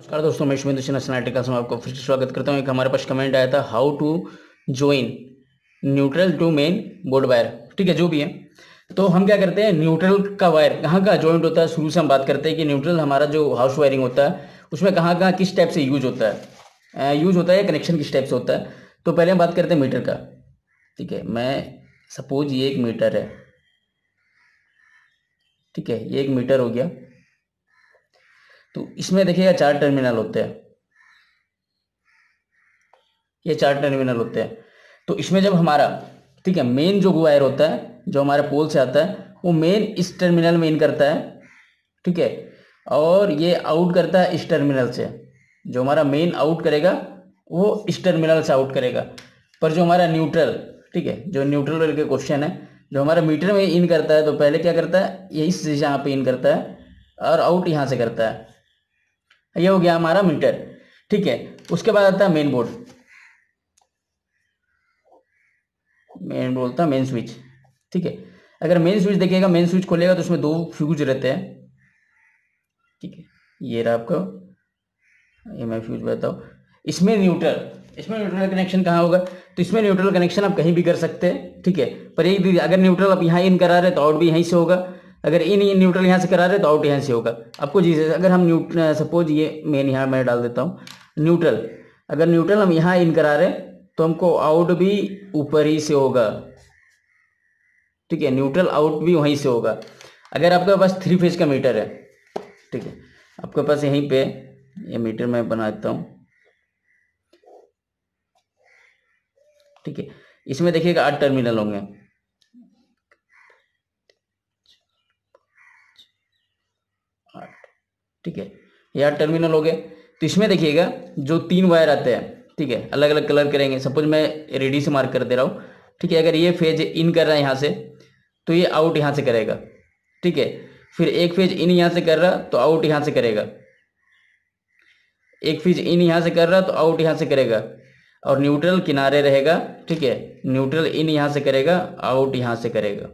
नमस्कार दोस्तों मैं शुभेंदु सिन्हा सिनाटिकल्स से आपको फिर से स्वागत करता हूँ एक हमारे पास कमेंट आया था how to join neutral to main board wire ठीक है जो भी है तो हम क्या करते हैं न्यूट्रल का वायर कहाँ कहाँ ज्वाइंट होता है शुरू से हम बात करते हैं कि न्यूट्रल हमारा जो हाउस वायरिंग होता है उसमें कहाँ कहाँ किस टाइप से यूज होता है यूज होता है कनेक्शन किस टाइप से होता है तो पहले हम बात करते हैं मीटर का ठीक है मैं सपोज ये एक मीटर है ठीक है ये एक मीटर हो गया तो इसमें देखिएगा चार टर्मिनल होते हैं ये चार टर्मिनल होते हैं तो इसमें जब हमारा ठीक है मेन जो वायर होता है जो हमारे पोल से आता है वो मेन इस टर्मिनल में इन करता है ठीक है और ये आउट करता है इस टर्मिनल से जो हमारा मेन आउट करेगा वो इस टर्मिनल से आउट करेगा पर जो हमारा न्यूट्रल ठीक है जो न्यूट्रल के क्वेश्चन है जो हमारा मीटर में इन करता है तो पहले क्या करता है ये इस यहाँ पे इन करता है और आउट यहाँ से करता है ये हो गया हमारा मीटर ठीक है उसके बाद आता है मेन बोर्ड मेन बोलता है मेन स्विच ठीक है अगर मेन स्विच देखिएगा मेन स्विच खोलेगा तो उसमें दो फ्यूज रहते हैं ठीक है ये रहा आपका ये मैं फ्यूज बताओ इसमें न्यूट्रल इसमें न्यूट्रल कनेक्शन कहाँ होगा तो इसमें न्यूट्रल कनेक्शन आप कहीं भी कर सकते हैं ठीक है पर एक अगर न्यूट्रल आप यहाँ इन करा रहे तो आउट भी यहीं से होगा अगर इन ये न्यूट्रल यहाँ से करा रहे तो आउट यहाँ से होगा आपको जी अगर हम न्यूट सपोज ये मेन यहाँ मैं डाल देता हूँ न्यूट्रल अगर न्यूट्रल हम यहाँ इन करा रहे तो हमको आउट भी ऊपर ही से होगा ठीक है न्यूट्रल आउट भी वहीं से होगा अगर आपके पास थ्री फेज का मीटर है ठीक है आपके पास यहीं पे ये मीटर मैं बना देता हूँ ठीक है इसमें देखिएगा आठ टर्मिनल होंगे ठीक है यहाँ टर्मिनल हो गए तो इसमें देखिएगा जो तीन वायर आते हैं ठीक है अलग अलग कलर करेंगे सपोज मैं रेडी से मार्क कर दे रहा हूँ ठीक है अगर ये फेज इन कर रहा है यहाँ से तो ये आउट यहाँ से करेगा ठीक है फिर एक फेज इन यहाँ से कर रहा तो आउट यहाँ से करेगा एक फेज इन यहाँ से कर रहा तो आउट यहाँ से करेगा और न्यूट्रल किनारे रहेगा ठीक है न्यूट्रल इन यहाँ से करेगा आउट यहाँ से करेगा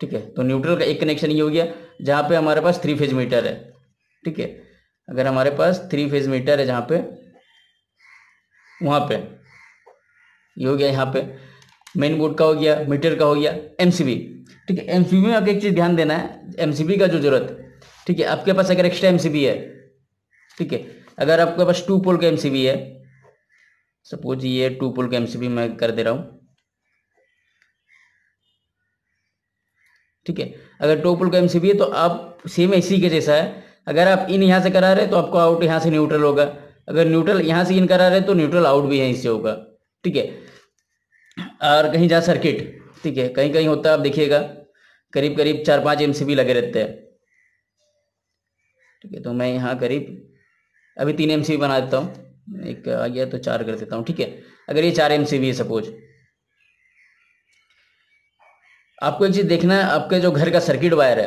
ठीक है तो न्यूट्रल का एक कनेक्शन ये हो गया जहाँ पे हमारे पास थ्री फेज मीटर है ठीक है अगर हमारे पास थ्री फेज मीटर है जहाँ पे वहाँ पे ये हो गया यहाँ पे मेन बोर्ड का हो गया मीटर का हो गया एमसीबी ठीक है एमसीबी में आपको एक चीज़ ध्यान देना है एमसीबी का जो जरूरत ठीक है आपके पास अगर एक्स्ट्रा एमसीबी है ठीक है अगर आपके पास टू पोल का एमसीबी है सपोज ये टू पोल का एमसीबी मैं कर दे रहा हूँ ठीक है अगर टू पोल का एमसीबी है तो आप सेम ए के जैसा है अगर आप इन यहाँ से करा रहे तो आपको आउट यहाँ से न्यूट्रल होगा अगर न्यूट्रल यहाँ से इन करा रहे तो न्यूट्रल आउट भी यहीं से होगा ठीक है और कहीं जा सर्किट ठीक है कहीं कहीं होता है आप देखिएगा करीब करीब चार पांच एम लगे रहते हैं ठीक है तो मैं यहाँ करीब अभी तीन एम बना देता हूँ एक आ गया तो चार कर देता हूँ ठीक है अगर ये चार एम है सपोज आपको एक चीज़ देखना है आपके जो घर का सर्किट वायर है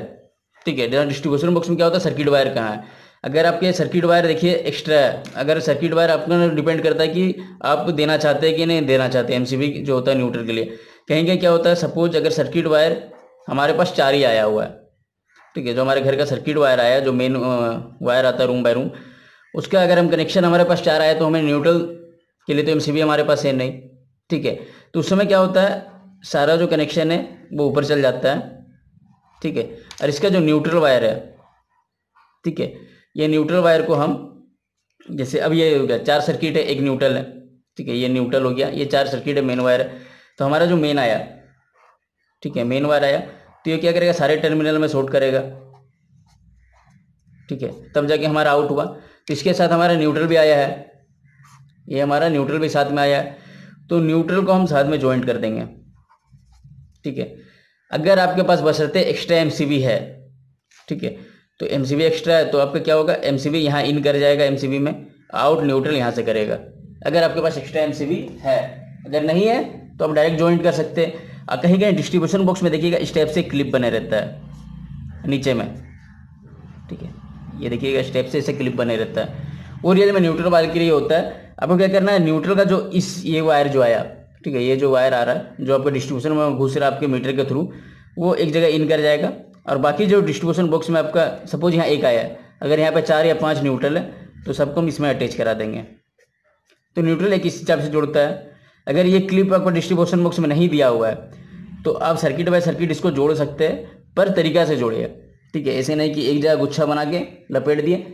ठीक है डिस्ट्रीब्यूशन बॉक्स में क्या होता है सर्किट वायर कहाँ है अगर आपके सर्किट वायर देखिए एक्स्ट्रा है अगर सर्किट वायर आपका डिपेंड करता है कि आप देना चाहते हैं कि नहीं देना चाहते हैं एम जो होता है न्यूट्रल के लिए कहीं कहीं क्या होता है सपोज अगर सर्किट वायर हमारे पास चार ही आया हुआ है ठीक है जो हमारे घर का सर्किट वायर आया जो मेन वायर आता है रूम बाय रूम उसका अगर हम कनेक्शन हमारे पास चार आया तो हमें न्यूट्रल के लिए तो एम हमारे पास है नहीं ठीक है तो उस समय क्या होता है सारा जो कनेक्शन है वो ऊपर चल जाता है ठीक है और इसका जो न्यूट्रल वायर है ठीक है ये न्यूट्रल वायर को हम जैसे अब ये हो गया चार सर्किट है एक न्यूट्रल है ठीक है ये न्यूट्रल हो गया ये चार सर्किट है मेन वायर है तो हमारा जो मेन आया ठीक है मेन वायर आया तो ये क्या करेगा सारे टर्मिनल में शॉर्ट करेगा ठीक है तब जाके हमारा आउट हुआ तो इसके साथ हमारा न्यूट्रल भी आया है ये हमारा न्यूट्रल भी साथ में आया है तो न्यूट्रल को हम साथ में ज्वाइंट कर देंगे ठीक है अगर आपके पास बसरते एक्स्ट्रा एम है ठीक है तो एम एक्स्ट्रा है तो आपका क्या होगा एम सी यहाँ इन कर जाएगा एम में आउट न्यूट्रल यहाँ से करेगा अगर आपके पास एक्स्ट्रा एम है अगर नहीं है तो आप डायरेक्ट ज्वाइंट कर सकते हैं कहीं कहीं डिस्ट्रीब्यूशन बॉक्स में देखिएगा इस टाइप से क्लिप बने रहता है नीचे में ठीक है ये देखिएगा इस टाइप से इसे क्लिप बने रहता है और रियल में न्यूट्रल वायर के लिए होता है आपको क्या करना है न्यूट्रल का जो इस ये वायर जो आया ठीक है ये जो वायर आ रहा है जो आपका डिस्ट्रीब्यूशन में घुस रहा है आपके मीटर के थ्रू वो एक जगह इन कर जाएगा और बाकी जो डिस्ट्रीब्यूशन बॉक्स में आपका सपोज यहाँ एक आया है अगर यहाँ पर चार या पाँच न्यूट्रल है तो सबको हम इसमें अटैच करा देंगे तो न्यूट्रल एक इस हिसाब से जुड़ता है अगर ये क्लिप आपको डिस्ट्रीब्यूशन बॉक्स में नहीं दिया हुआ है तो आप सर्किट बाय सर्किट इसको जोड़ सकते हैं पर तरीका से जोड़िए ठीक है ऐसे नहीं कि एक जगह गुच्छा बना के लपेट दिए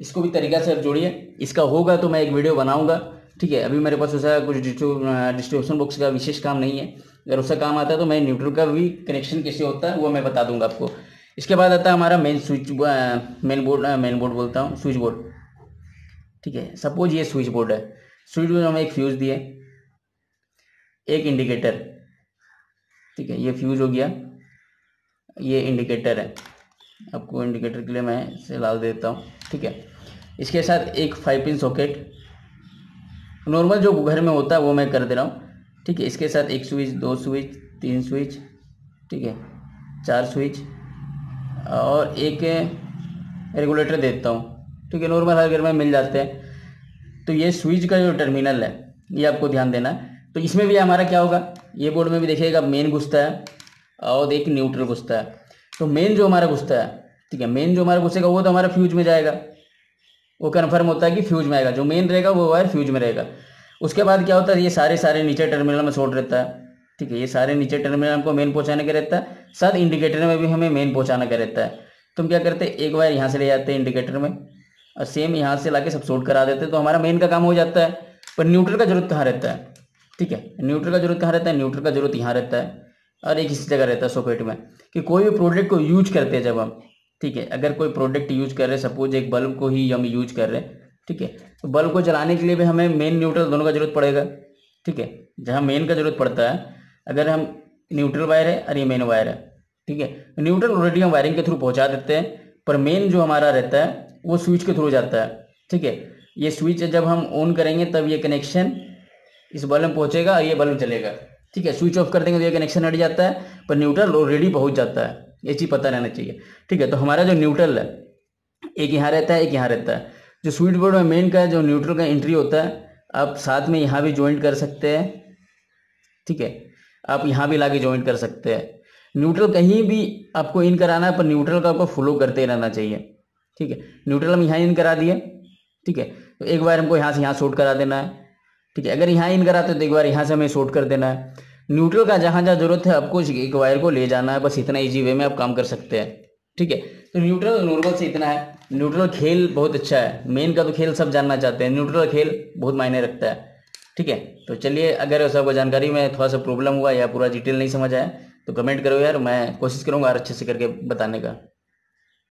इसको भी तरीका से आप जोड़िए इसका होगा तो मैं एक वीडियो बनाऊंगा ठीक है अभी मेरे पास उसका कुछ डिस्ट्रीब्यूशन बॉक्स का विशेष काम नहीं है अगर उसका काम आता है तो मैं न्यूट्रल का भी कनेक्शन कैसे होता है वो मैं बता दूंगा आपको इसके बाद आता है हमारा main switch main board main board बोलता हूँ स्विच बोर्ड ठीक है सपोज ये स्विच बोर्ड है स्विच बोर्ड हमें एक फ्यूज़ दिए एक इंडिकेटर ठीक है ये फ्यूज़ हो गया ये इंडिकेटर है आपको इंडिकेटर के लिए मैं इसे लाल देता हूँ ठीक है इसके साथ एक फाइव पिन सॉकेट नॉर्मल जो घर में होता है वो मैं कर दे रहा हूँ ठीक है इसके साथ एक स्विच दो स्विच तीन स्विच ठीक है चार स्विच और एक रेगुलेटर देता हूँ ठीक है नॉर्मल हर घर में मिल जाते हैं तो ये स्विच का जो टर्मिनल है ये आपको ध्यान देना तो इसमें भी हमारा क्या होगा ये बोर्ड में भी देखिएगा मेन घुसता है और एक न्यूट्रल घुसता है तो मेन जो हमारा घुसता है ठीक है मेन जो हमारा घुसेगा वो तो हमारा फ्यूज में जाएगा वो कन्फर्म होता है कि फ्यूज में आएगा जो मेन रहेगा वो वायर फ्यूज में रहेगा उसके बाद क्या होता है ये सारे सारे नीचे टर्मिनल में छोड़ रहता है ठीक है ये सारे नीचे टर्मिनल हमको मेन पहुँचाने का रहता है साथ इंडिकेटर में भी हमें मेन पहुँचाना का रहता है तो हम क्या करते हैं एक वायर यहाँ से ले जाते हैं इंडिकेटर में और सेम यहाँ से ला सब शॉर्ट करा देते हैं तो हमारा मेन का काम हो जाता है पर न्यूट्रल का जरूरत कहाँ रहता है ठीक है न्यूट्रल का जरूरत कहाँ रहता है न्यूट्रल का जरूरत यहाँ रहता है और एक इसी जगह रहता है सॉकेट में कि कोई भी प्रोडक्ट को यूज करते हैं जब हम ठीक है अगर कोई प्रोडक्ट यूज कर रहे हैं सपोज एक बल्ब को ही हम यूज कर रहे हैं ठीक है तो बल्ब को जलाने के लिए भी हमें मेन न्यूट्रल दोनों का जरूरत पड़ेगा ठीक है जहाँ मेन का जरूरत पड़ता है अगर हम न्यूट्रल वायर है और ये मेन वायर है ठीक है न्यूट्रल तो ऑलरेडी हम वायरिंग के थ्रू पहुँचा देते हैं पर मेन जो हमारा रहता है वो स्विच के थ्रू जाता है ठीक है ये स्विच जब हम ऑन करेंगे तब ये कनेक्शन इस बल्ब में पहुँचेगा और ये बल्ब चलेगा ठीक है स्विच ऑफ कर देंगे तो ये कनेक्शन हट जाता है पर न्यूट्रल ऑलरेडी पहुँच जाता है ये चीज़ पता रहना चाहिए ठीक है तो हमारा जो न्यूट्रल है एक यहाँ रहता है एक यहाँ रहता है जो स्वीट बोर्ड में मेन का जो न्यूट्रल का एंट्री होता है आप साथ में यहाँ भी ज्वाइंट कर सकते हैं ठीक है आप यहाँ भी लाके ज्वाइंट कर सकते हैं न्यूट्रल कहीं भी आपको इन कराना है पर न्यूट्रल का आपको फॉलो करते रहना चाहिए ठीक है न्यूट्रल हम यहाँ इन करा दिए ठीक है तो एक बार हमको यहाँ से यहाँ शॉर्ट करा देना है ठीक है अगर यहाँ इन कराते तो एक बार यहाँ से हमें शॉर्ट कर देना है न्यूट्रल का जहाँ जहाँ जरूरत है आपको एक वायर को ले जाना है बस इतना ईजी वे में आप काम कर सकते हैं ठीक है तो न्यूट्रल नॉर्मल से इतना है न्यूट्रल खेल बहुत अच्छा है मेन का तो खेल सब जानना चाहते हैं न्यूट्रल खेल बहुत मायने रखता है ठीक है तो चलिए अगर सबको जानकारी में थोड़ा सा प्रॉब्लम हुआ या पूरा डिटेल नहीं समझ आया तो कमेंट करो यार मैं कोशिश करूँगा और अच्छे से करके बताने का